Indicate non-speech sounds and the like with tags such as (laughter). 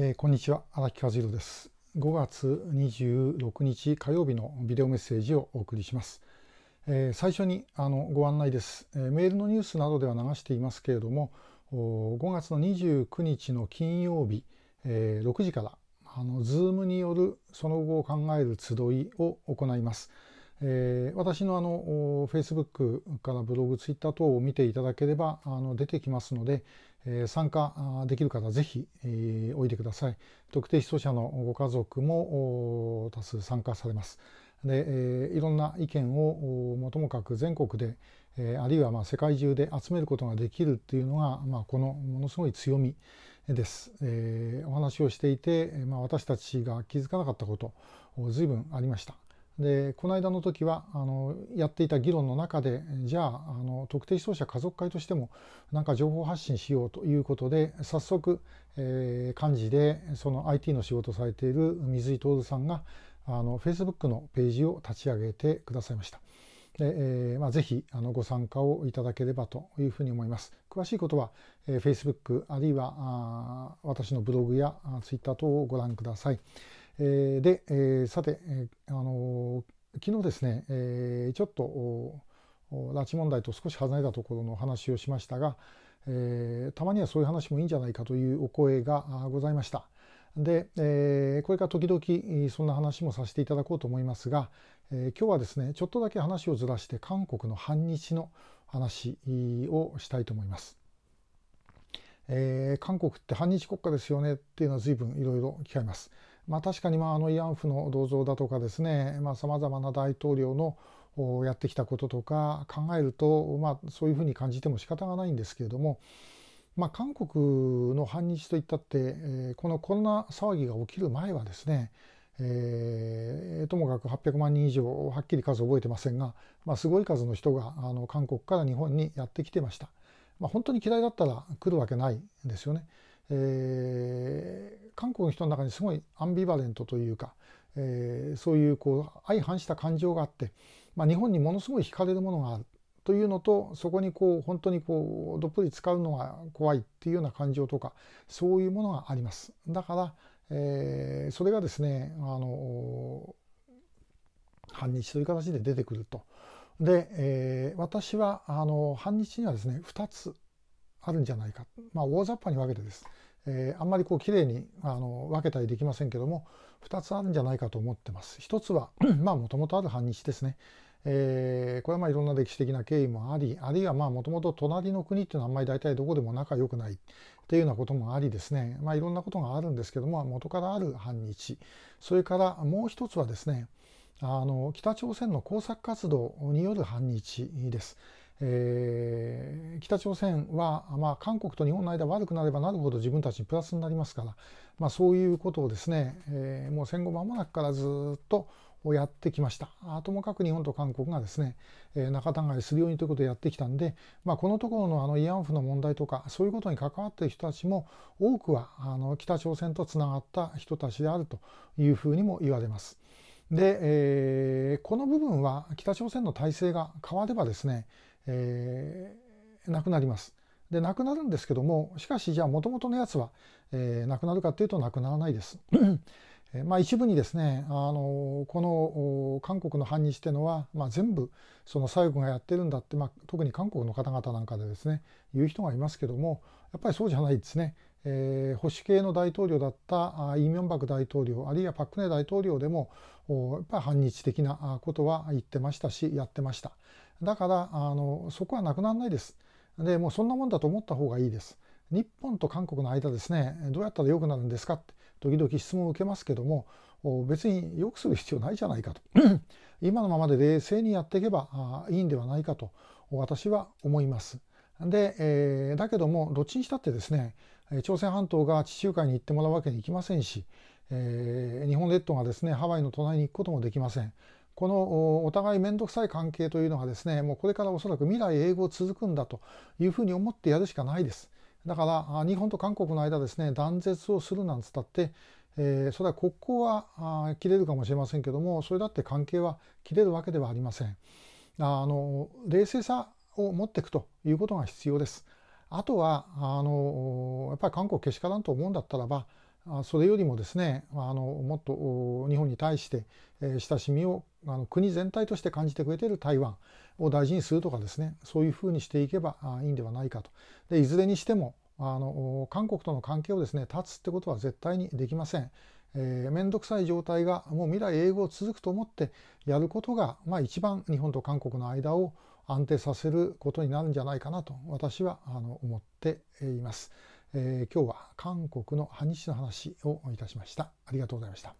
えー、こんにちは荒木和弘です5月26日火曜日のビデオメッセージをお送りします、えー、最初にあのご案内です、えー、メールのニュースなどでは流していますけれども5月の29日の金曜日、え6時からあの z o o によるその後を考える集いを行います、え私のあの Facebook からブログ Twitter 等を見ていただければあの出てきますので、え参加できる方ぜひ、おいでください。特定失踪者のご家族も多数参加されます。で、いろんな意見をもともかく全国で、えあるいはま世界中で集めることができるっていうのが、まあ、このものすごい強みです。えお話をしていて、まあ、私たちが気づかなかったこと随分ありました。でこの間の時はあのやっていた議論の中でじゃああの特定思想者家族会としてもなんか情報発信しようということで早速、えー、幹事でその IT の仕事をされている水井徹さんがあの Facebook のページを立ち上げてくださいました。でえーまあ、ぜひあのご参加をいただければというふうに思います。詳しいことは、えー、Facebook あるいはあ私のブログや Twitter 等をご覧ください。えー、で、えー、さて、えー、あのー、昨日ですね、えー、ちょっと拉致問題と少し離れたところの話をしましたが、えー、たまにはそういう話もいいんじゃないかというお声がございました。で、えー、これから時々そんな話もさせていただこうと思いますが、えー、今日はですねちょっとだけ話をずらして韓国の反日の話をしたいと思います。えー、韓国って反日国家ですよねっていうのは随分いろいろ聞かれます。まあ、確かにまああの慰安婦の銅像だとかですねさまざ、まな大統領のやってきたこととか考えると、まあ、そういうふうに感じても仕方がないんですけれども、まあ、韓国の反日といったって、えこのコロナ騒ぎが起きる前はですね、えー、ともかく800万人以上はっきり数覚えてませんが、まあ、すごい数の人があの韓国から日本にやってきてました。まあ、本当に嫌いだったら来るわけないんですよね。えー韓国の人の中にすごいアンビバレントというか、えー、そういうこう相反した感情があって、まあ、日本にものすごい惹かれるものがあるというのとそこにこう本当にこうどっぷり使うのが怖いっていうような感情とかそういうものがあります。だから、えー、それがですねあの反日という形で出てくると。で、えー、私はあの反日にはですね2つあるんじゃないか、まあ、大雑把に分けてです。えー、あんまりこう綺麗にあの分けたりできませんけども2つあるんじゃないかと思ってます。1つは (clears throat) まあもともとある反日ですね。えー、これはまあいろんな歴史的な経緯もありあるいはもともと隣の国っていうのはあんまり大体どこでも仲良くないっていうようなこともありですね、まあ、いろんなことがあるんですけども元からある反日それからもう一つはですねあの北朝鮮の工作活動による反日です。えー、北朝鮮は、まあ、韓国と日本の間悪くなればなるほど自分たちにプラスになりますから、まあ、そういうことをですね、えー、もう戦後間もなくからずっとやってきました。ともかく日本と韓国がですね、えー、仲違いするようにということをやってきたんで、まあ、このところのあの慰安婦の問題とかそういうことに関わっている人たちも多くはあの北朝鮮とつながった人たちであるというふうにも言われます。で、えー、この部分は北朝鮮の体制が変わればですね、えー、なくなります。でなくなるんですけどもしかしじゃあもともとのやつは、えー、なくなるかっていうとなくならないです。まあ、一部にですねあのこの韓国の反日っていうのは、まあ、全部その左翼がやってるんだって、まあ、特に韓国の方々なんかでですね言う人がいますけどもやっぱりそうじゃないですねえー、保守系の大統領だったイ・ミョンバク大統領あるいはパク・クネ大統領でもやっぱり反日的なことは言ってましたしやってましただからあのそこはなくならないですでもうそんなもんだと思った方がいいです日本と韓国の間ですねどうやったら良くなるんですかって時々質問を受けますけども別に良くする必要ないじゃないかと (clears throat) 今のままで冷静にやっていけばいいんではないかと私は思います。で、えー、だけどもどっちにしたってですね朝鮮半島が地中海に行ってもらうわけにいきませんし、えー、日本列島がですねハワイの隣に行くこともできません。このお互い面倒くさい関係というのがですねもうこれからおそらく未来永劫続くんだというふうに思ってやるしかないです。だから日本と韓国の間ですね断絶をするなんつったって、えー、それは国交は切れるかもしれませんけどもそれだって関係は切れるわけではありません。あの冷静さを持っていくということが必要です。あとはあのやっぱり韓国けしからんと思うんだったらばそれよりもですねあのもっと日本に対して親しみをあの国全体として感じてくれている台湾を大事にするとかですねそういうふうにしていけばいいんではないかと。でいずれにしてもあの韓国との関係をですね断つってことは絶対にできません。えー、くさい状態がもう未来永劫続くと思ってやることが、まあ、一番日本と韓国の間を安定させることになるんじゃないかなと私はあの思っています。えー、今日は韓国の反日の話をいたしました。ありがとうございました。